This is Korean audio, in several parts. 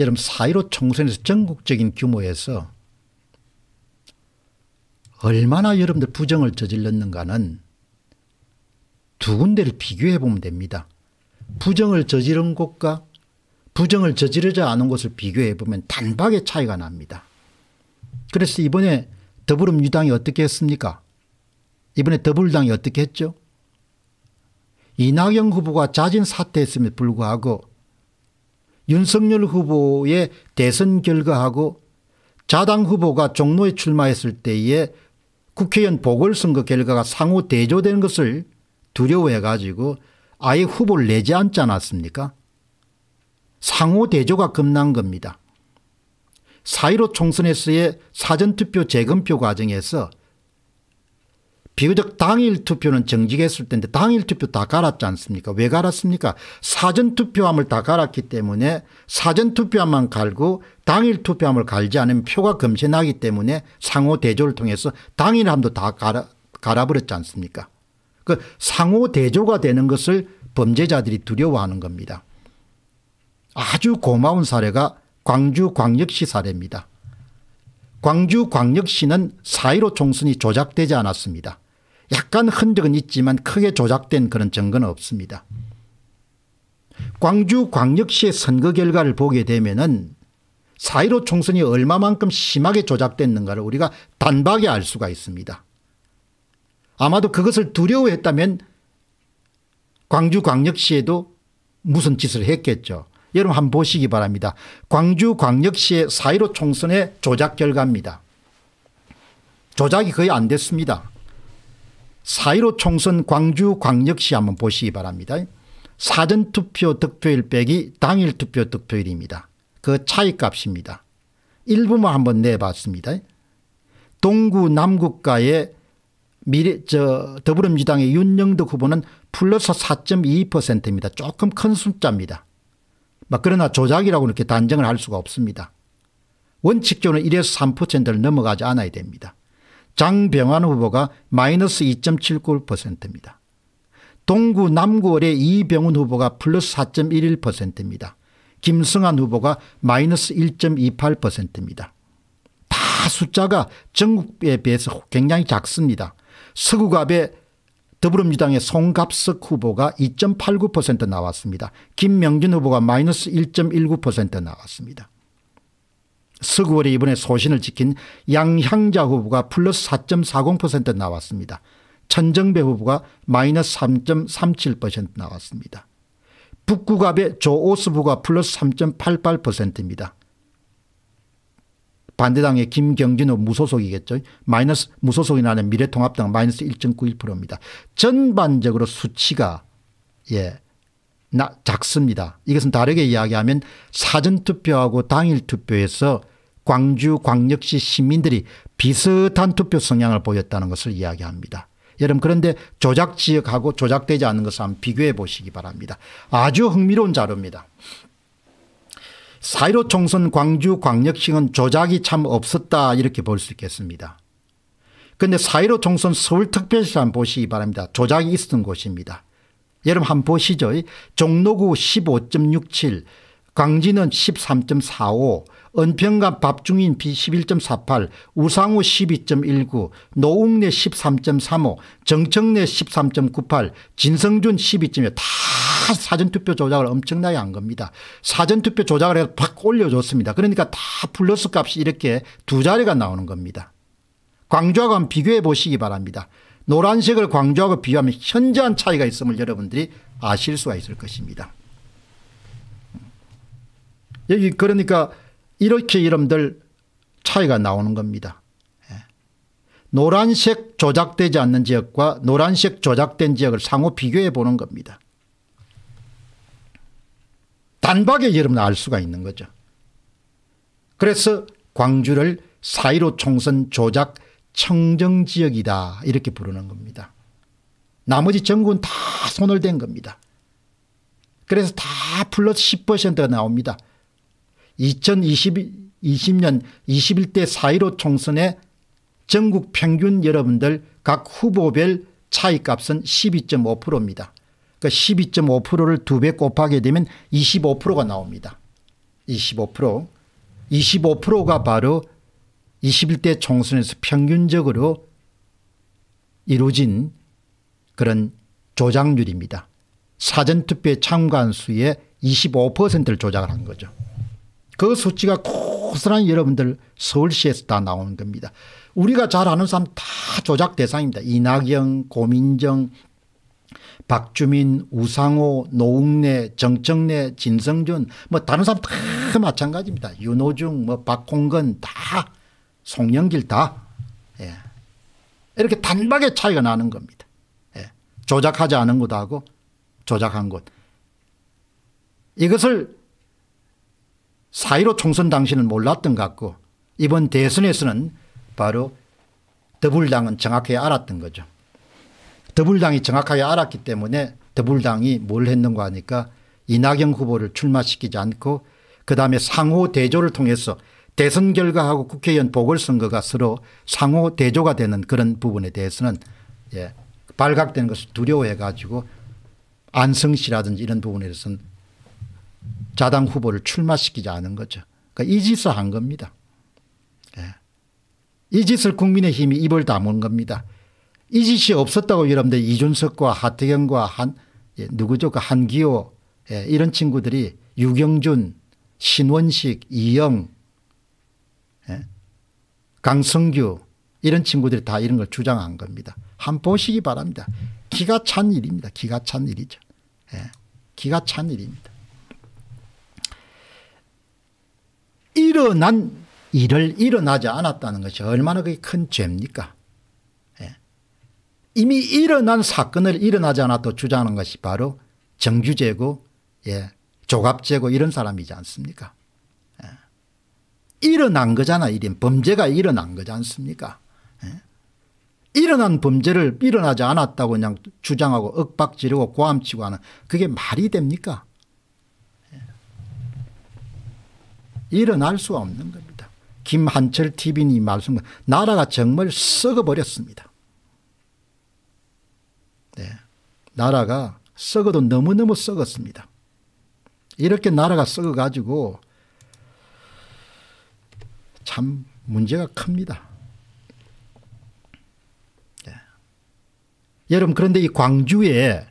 여러분 사1로 총선에서 전국적인 규모에서 얼마나 여러분들 부정을 저질렀는가는 두 군데를 비교해 보면 됩니다. 부정을 저지른 곳과 부정을 저지르지 않은 곳을 비교해 보면 단박에 차이가 납니다. 그래서 이번에 더불어민주당이 어떻게 했습니까? 이번에 더불당이 어떻게 했죠? 이낙연 후보가 자진 사퇴했음에 도 불구하고 윤석열 후보의 대선 결과하고 자당 후보가 종로에 출마했을 때에 국회의원 보궐선거 결과가 상호 대조되는 것을 두려워해 가지고 아예 후보를 내지 않지 않았습니까 상호 대조가 겁난 겁니다. 4.15 총선에서의 사전투표 재검표 과정에서 비교적 당일 투표는 정직했을 텐데 당일 투표 다 갈았지 않습니까 왜 갈았습니까 사전 투표함을 다 갈았기 때문에 사전 투표함만 갈고 당일 투표함을 갈지 않으면 표가 검색하기 때문에 상호 대조를 통해서 당일함도 다 갈아, 갈아버렸지 않습니까 그 상호 대조가 되는 것을 범죄자들이 두려워하는 겁니다 아주 고마운 사례가 광주광역시 사례입니다 광주광역시는 4.15 총선이 조작되지 않았습니다. 약간 흔적은 있지만 크게 조작된 그런 증거는 없습니다. 광주 광역시의 선거 결과를 보게 되면은 4.15 총선이 얼마만큼 심하게 조작됐는가를 우리가 단박에 알 수가 있습니다. 아마도 그것을 두려워했다면 광주 광역시에도 무슨 짓을 했겠죠. 여러분 한번 보시기 바랍니다. 광주 광역시의 4.15 총선의 조작 결과입니다. 조작이 거의 안 됐습니다. 4.15 총선 광주 광역시 한번 보시기 바랍니다. 사전투표 득표일 빼기 당일 투표 득표일입니다. 그 차이값입니다. 일부만 한번 내봤습니다. 동구 남구가의 미래 저 더불어민주당의 윤영덕 후보는 플러스 4.2%입니다. 조금 큰 숫자입니다. 막 그러나 조작이라고 이렇게 단정을 할 수가 없습니다. 원칙적으로 1에서 3%를 넘어가지 않아야 됩니다. 장병환 후보가 마이너스 2.79%입니다. 동구 남구월의 이병훈 후보가 플러스 4.11%입니다. 김승환 후보가 마이너스 1.28%입니다. 다 숫자가 전국에 비해서 굉장히 작습니다. 서구갑의 더불어민주당의 송갑석 후보가 2.89% 나왔습니다. 김명진 후보가 마이너스 1.19% 나왔습니다. 서구월에 이번에 소신을 지킨 양향자 후보가 플러스 4.40% 나왔습니다. 천정배 후보가 마이너스 3.37% 나왔습니다. 북구갑의 조오스 부가 플러스 3.88%입니다. 반대당의 김경진 후 무소속이겠죠. 마이너스 무소속이 나는 미래통합당 마이너스 1.91%입니다. 전반적으로 수치가 예, 나, 작습니다. 이것은 다르게 이야기하면 사전투표하고 당일투표에서 광주 광역시 시민들이 비슷한 투표 성향을 보였다는 것을 이야기합니다. 여러분 그런데 조작 지역하고 조작되지 않은 것을 한번 비교해 보시기 바랍니다. 아주 흥미로운 자료입니다. 사이로 총선 광주 광역시는 조작이 참 없었다 이렇게 볼 수 있겠습니다. 그런데 사이로 총선 서울특별시 한 보시기 바랍니다. 조작이 있었던 곳입니다. 여러분 한번 보시죠. 종로구 15.67 광진은 13.45 은평갑 밥중인 B 11.48우상우12.19 노웅래 13.35 정청래 13.98 진성준 12.2다 사전투표 조작을 엄청나게 한 겁니다. 사전투표 조작을 해서 팍 올려줬습니다. 그러니까 다 플러스 값이 이렇게 두 자리가 나오는 겁니다. 광주하고 한번 비교해 보시기 바랍니다. 노란색을 광주하고 비교하면 현저한 차이가 있음을 여러분들이 아실 수가 있을 것입니다. 여기 그러니까 이렇게 이름들 차이가 나오는 겁니다. 예. 노란색 조작되지 않는 지역과 노란색 조작된 지역을 상호 비교해 보는 겁니다. 단박에 이름을 알 수가 있는 거죠. 그래서 광주를 4.15 총선 조작 청정지역이다 이렇게 부르는 겁니다. 나머지 전국은 다 손을 댄 겁니다. 그래서 다 플러스 10%가 나옵니다. 2020, 년 21대 4.15 총선에 전국 평균 여러분들 각 후보별 차이값은 12.5%입니다. 그 12.5%를 두 배 곱하게 되면 25%가 나옵니다. 25%. 25%가 바로 21대 총선에서 평균적으로 이루어진 그런 조작률입니다. 사전투표에 참가한 수의 25%를 조작을 한 거죠. 그 수치가 고스란히 여러분들 서울시에서 다 나오는 겁니다. 우리가 잘 아는 사람 다 조작 대상입니다. 이낙연, 고민정, 박주민, 우상호, 노웅래, 정청래, 진성준 뭐 다른 사람 다 마찬가지입니다. 윤호중, 뭐 박홍근 다 송영길 다 예. 이렇게 단박에 차이가 나는 겁니다. 예. 조작하지 않은 것하고 조작한 것 이것을 4.15 총선 당시는 몰랐던 것 같고 이번 대선에서는 바로 더불당은 정확하게 알았던 거죠. 더불당이 정확하게 알았기 때문에 더불당이 뭘 했는가 하니까 이낙연 후보를 출마시키지 않고 그다음에 상호 대조를 통해서 대선 결과하고 국회의원 보궐선거가 서로 상호 대조가 되는 그런 부분에 대해서는 예, 발각되는 것을 두려워해 가지고 안성시라든지 이런 부분에 대해서는 자당 후보를 출마시키지 않은 거죠. 그러니까 이 짓을 한 겁니다. 예. 이 짓을 국민의힘이 입을 다문 겁니다. 이 짓이 없었다고 여러분들 이준석과 하태경과 한 예, 누구죠 그 한기호 예, 이런 친구들이 유경준 신원식 이영 예, 강성규 이런 친구들이 다 이런 걸 주장한 겁니다. 한 보시기 바랍니다. 기가 찬 일입니다. 기가 찬 일이죠. 예, 기가 찬 일입니다. 일어난 일을 일어나지 않았다는 것이 얼마나 큰 죄입니까? 예. 이미 일어난 사건을 일어나지 않았다고 주장하는 것이 바로 정규제고 예. 조갑제고 이런 사람이지 않습니까? 예. 일어난 거잖아, 일 범죄가 일어난 거지 않습니까? 예. 일어난 범죄를 일어나지 않았다고 그냥 주장하고 억박 지르고 고함치고 하는 그게 말이 됩니까? 일어날 수 없는 겁니다. 김한철 TV님 말씀, 나라가 정말 썩어버렸습니다. 네. 나라가 썩어도 너무너무 썩었습니다. 이렇게 나라가 썩어가지고 참 문제가 큽니다. 네. 여러분, 그런데 이 광주에,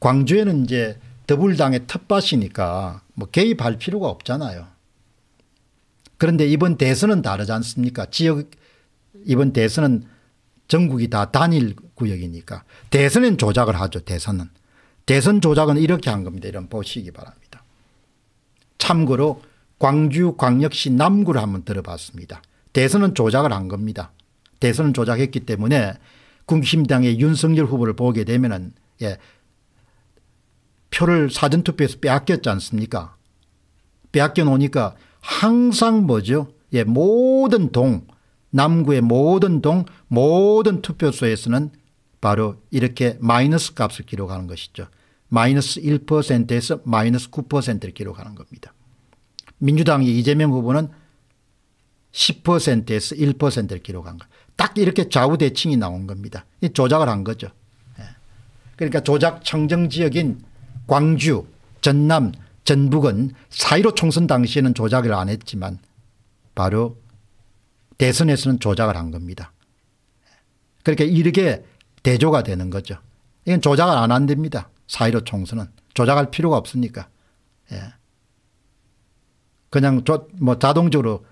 광주에는 이제 더불당의 텃밭이니까 뭐 개입할 필요가 없잖아요. 그런데 이번 대선은 다르지 않습니까? 지역 이번 대선은 전국이 다 단일 구역이니까 대선은 조작을 하죠. 대선은 대선 조작은 이렇게 한 겁니다. 이런 보시기 바랍니다. 참고로 광주 광역시 남구를 한번 들어봤습니다. 대선은 조작을 한 겁니다. 대선은 조작했기 때문에 국심당의 윤석열 후보를 보게 되면은 예, 표를 사전투표에서 빼앗겼지 않습니까? 빼앗겨 놓으니까 항상 뭐죠? 예, 모든 동, 남구의 모든 동, 모든 투표소에서는 바로 이렇게 마이너스 값을 기록하는 것이죠. 마이너스 1%에서 마이너스 9%를 기록하는 겁니다. 민주당이 재명 후보는 10%에서 1%를 기록한 거. 딱 이렇게 좌우대칭이 나온 겁니다. 조작을 한 거죠. 예. 그러니까 조작 청정지역인 광주, 전남, 전북은 사이로 총선 당시에는 조작을 안 했지만 바로 대선에서는 조작을 한 겁니다. 그렇게 이렇게 대조가 되는 거죠. 이건 조작을 안한 됩니다. 사이로 총선은. 조작할 필요가 없으니까. 예. 그냥 조, 뭐 자동적으로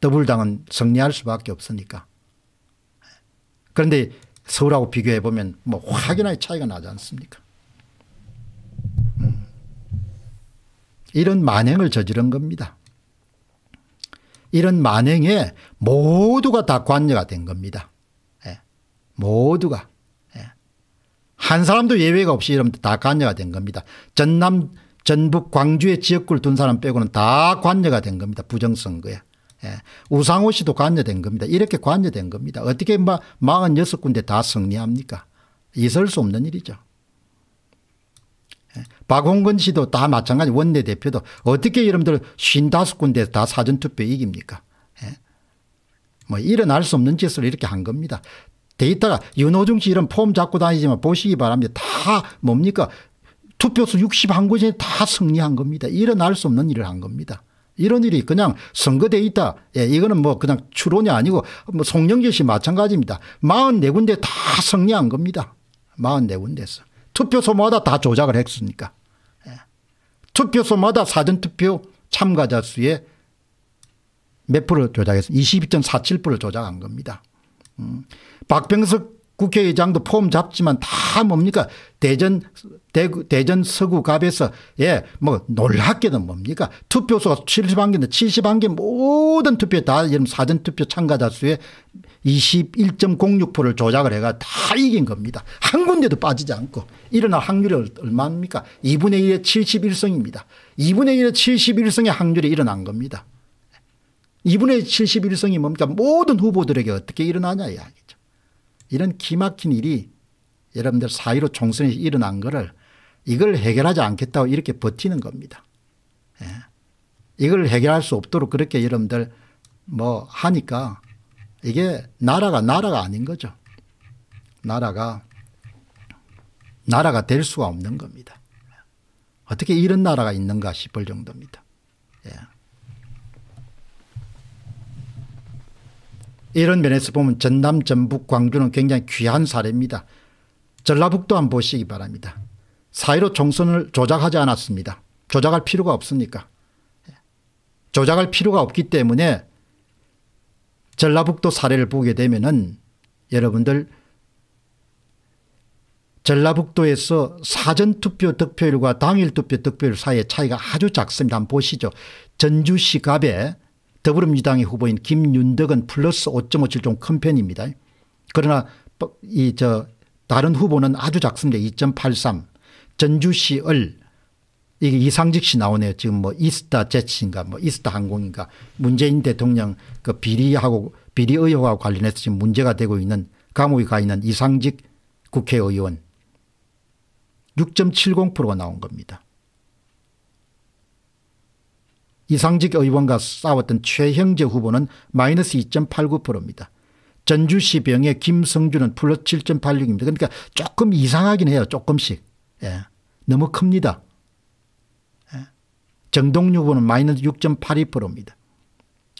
더블당은 승리할 수밖에 없으니까. 그런데 서울하고 비교해 보면 뭐 확연하게 차이가 나지 않습니까? 이런 만행을 저지른 겁니다. 이런 만행에 모두가 다 관여가 된 겁니다. 예. 모두가. 예. 한 사람도 예외가 없이 이러면 다 관여가 된 겁니다. 전남, 전북, 광주의 지역구를 둔 사람 빼고는 다 관여가 된 겁니다. 부정선거에. 예. 우상호 씨도 관여된 겁니다. 이렇게 관여된 겁니다. 어떻게 막 46군데 다 승리합니까? 있을 수 없는 일이죠. 박홍근 씨도 다 마찬가지 원내대표도 어떻게 여러분들 55군데에서 다 사전투표 이깁니까? 예? 뭐 일어날 수 없는 짓을 이렇게 한 겁니다. 데이터가 윤호중 씨 이런 폼 잡고 다니지만 보시기 바랍니다. 다 뭡니까? 투표수 61곳에 다 승리한 겁니다. 일어날 수 없는 일을 한 겁니다. 이런 일이 그냥 선거 데이터 예, 이거는 뭐 그냥 추론이 아니고 뭐 송영길 씨 마찬가지입니다. 44군데 다 승리한 겁니다. 44군데에서. 투표소마다 다 조작을 했으니까. 예. 투표소마다 사전투표 참가자 수에몇 프로 조작했어요? 22.47%를 조작한 겁니다. 음. 박병석 국회의장도 폼 잡지만 다 뭡니까 대전 대구, 대전 서구갑에서 예 뭐 놀랍게는 뭡니까 투표수가 70만 개인데 70만 개 모든 투표에 다 이런 사전 투표 참가자 수의 21.06%를 조작을 해가 다 이긴 겁니다. 한 군데도 빠지지 않고 일어날 확률이 얼마입니까 2분의 1의 71성입니다. 2분의 1의 71성의 확률이 일어난 겁니다. 2분의 71성이 뭡니까 모든 후보들에게 어떻게 일어나냐 이야기. 이런 기막힌 일이 여러분들 사이로 총선이 일어난 거를 이걸 해결하지 않겠다고 이렇게 버티는 겁니다. 예. 이걸 해결할 수 없도록 그렇게 여러분들 뭐 하니까 이게 나라가 나라가 아닌 거죠. 나라가 나라가 될 수가 없는 겁니다. 어떻게 이런 나라가 있는가 싶을 정도입니다. 예. 이런 면에서 보면 전남 전북 광주는 굉장히 귀한 사례입니다. 전라북도 한 보시기 바랍니다. 사1로 총선을 조작하지 않았습니다. 조작할 필요가 없으니까. 조작할 필요가 없기 때문에 전라북도 사례를 보게 되면은 여러분들 전라북도에서 사전투표 득표율과 당일투표 득표율 사이의 차이가 아주 작습니다. 한번 보시죠. 전주시갑에 더불어민주당의 후보인 김윤덕은 플러스 5.57 좀 큰 편입니다. 그러나 이 저 다른 후보는 아주 작습니다. 2.83 전주시 을 이게 이상직 씨 나오네요. 지금 뭐 이스타 제치인가 뭐 이스타 항공인가 문재인 대통령 그 비리하고 비리 의혹하고 관련해서 지금 문제가 되고 있는 감옥에 가 있는 이상직 국회의원 6.70%가 나온 겁니다. 이상직 의원과 싸웠던 최형재 후보는 마이너스 2.89%입니다. 전주시 병의 김성준은 플러스 7.86입니다. 그러니까 조금 이상하긴 해요. 조금씩. 예. 너무 큽니다. 예. 정동유 후보는 마이너스 6.82%입니다.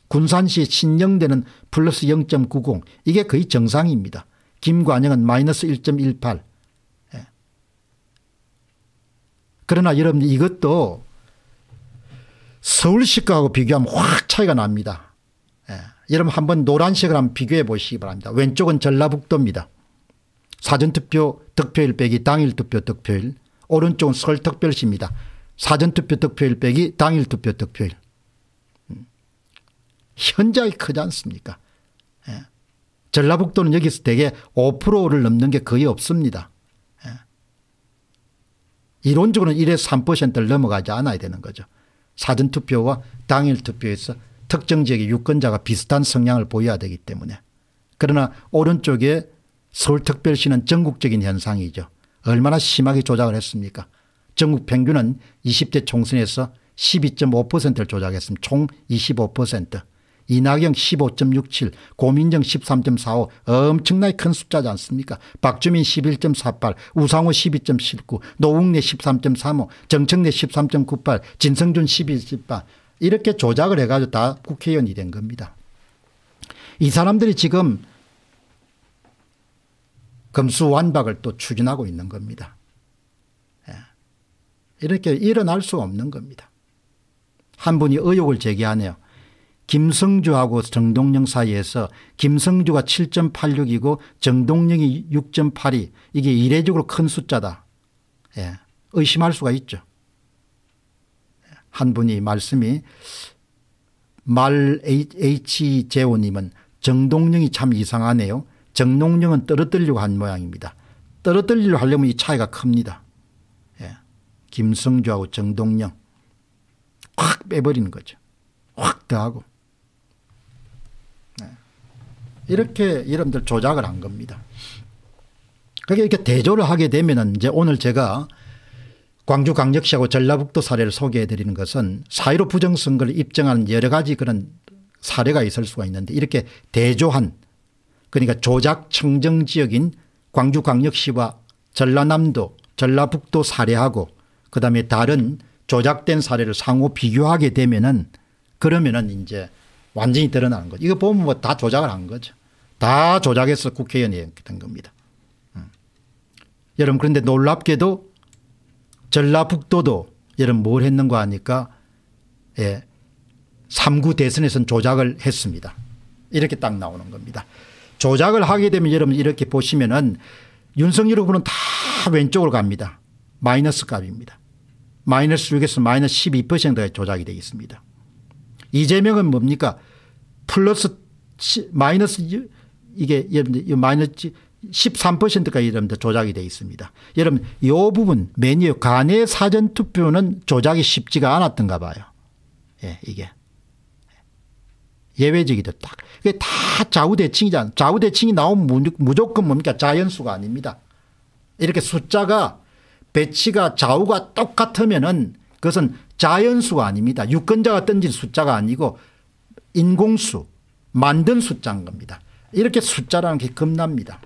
군산시 신영대는 플러스 0.90 이게 거의 정상입니다. 김관영은 마이너스 1.18 예. 그러나 여러분 이것도 서울시가하고 비교하면 확 차이가 납니다. 예. 여러분 한번 노란색을 한번 비교해 보시기 바랍니다. 왼쪽은 전라북도입니다. 사전투표 득표일 빼기 당일 투표 득표일 오른쪽은 서울특별시입니다. 사전투표 득표일 빼기 당일 투표 득표일 음. 현저히 크지 않습니까 예. 전라북도는 여기서 대개 5%를 넘는 게 거의 없습니다. 예. 이론적으로는 1에서 3%를 넘어가지 않아야 되는 거죠. 사전투표와 당일투표에서 특정 지역의 유권자가 비슷한 성향을 보여야 되기 때문에 그러나 오른쪽에 서울특별시는 전국적인 현상이죠. 얼마나 심하게 조작을 했습니까 전국 평균은 20대 총선에서 12.5%를 조작했습니다. 총 25%. 이낙연 15.67, 고민정 13.45 엄청나게 큰 숫자지 않습니까? 박주민 11.48, 우상호 12.79, 노웅래 13.35, 정청래 13.98, 진성준 12.18 이렇게 조작을 해가지고 다 국회의원이 된 겁니다. 이 사람들이 지금 금수완박을 또 추진하고 있는 겁니다. 예. 이렇게 일어날 수 없는 겁니다. 한 분이 의혹을 제기하네요. 김성주하고 정동영 사이에서 김성주가 7.86이고 정동영이 6.82 이게 이례적으로 큰 숫자다. 예. 의심할 수가 있죠. 한 분이 말씀이 말 H재호님은 정동영이 참 이상하네요. 정동영은 떨어뜨리려고 한 모양입니다. 떨어뜨리려 고 하려면 이 차이가 큽니다. 예. 김성주하고 정동영 확 빼버리는 거죠. 확 더하고. 이렇게 여러분들 조작을 한 겁니다. 그게 이렇게 대조를 하게 되면은 이제 오늘 제가 광주 강력시하고 전라북도 사례를 소개해 드리는 것은 사회로 부정선거를 입증하는 여러 가지 그런 사례가 있을 수가 있는데 이렇게 대조한 그러니까 조작 청정 지역인 광주 강력시와 전라남도 전라북도 사례하고 그다음에 다른 조작된 사례를 상호 비교하게 되면은 그러면은 이제 완전히 드러나는 거죠. 이거 보면 뭐 다 조작을 한 거죠. 다 조작해서 국회의원이 된 겁니다. 음. 여러분 그런데 놀랍게도 전라북도도 여러분 뭘 했는가 하니까 예, 3구 대선에선 조작을 했습니다. 이렇게 딱 나오는 겁니다. 조작을 하게 되면 여러분 이렇게 보시면은 윤석열 후보는 다 왼쪽으로 갑니다. 마이너스 값입니다. 마이너스 6에서 마이너스 12%가 조작이 되어 있습니다. 이재명은 뭡니까? 플러스 마이너스 이게 여러분들 마이너스 13%까지 여러분들 조작이 되어 있습니다. 여러분 이 부분 매뉴 간의 사전투표는 조작이 쉽지가 않았던가 봐요. 예, 이게. 예외적이다 딱. 이게 다 좌우대칭이잖아. 좌우대칭이 나오면 무조건 뭡니까 자연수가 아닙니다. 이렇게 숫자가 배치가 좌우가 똑같으면은 그것은 자연수가 아닙니다. 유권자가 던진 숫자가 아니고 인공수 만든 숫자인 겁니다. 이렇게 숫자라는 게 겁납니다.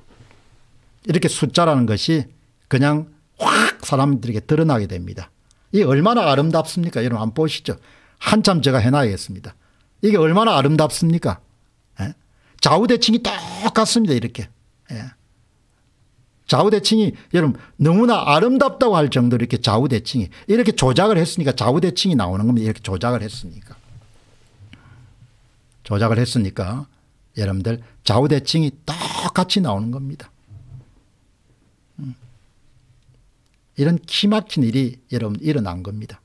이렇게 숫자라는 것이 그냥 확 사람들에게 드러나게 됩니다. 이 얼마나 아름답습니까? 여러분 안 보시죠? 한참 제가 해놔야겠습니다. 이게 얼마나 아름답습니까? 예? 좌우대칭이 똑같습니다. 이렇게. 예. 좌우대칭이 여러분 너무나 아름답다고 할 정도로 이렇게 좌우대칭이 이렇게 조작을 했으니까 좌우대칭이 나오는 겁니다. 이렇게 조작을 했으니까. 조작을 했으니까 여러분들 좌우대칭이 똑같이 나오는 겁니다. 음. 이런 키막힌 일이 여러분 일어난 겁니다.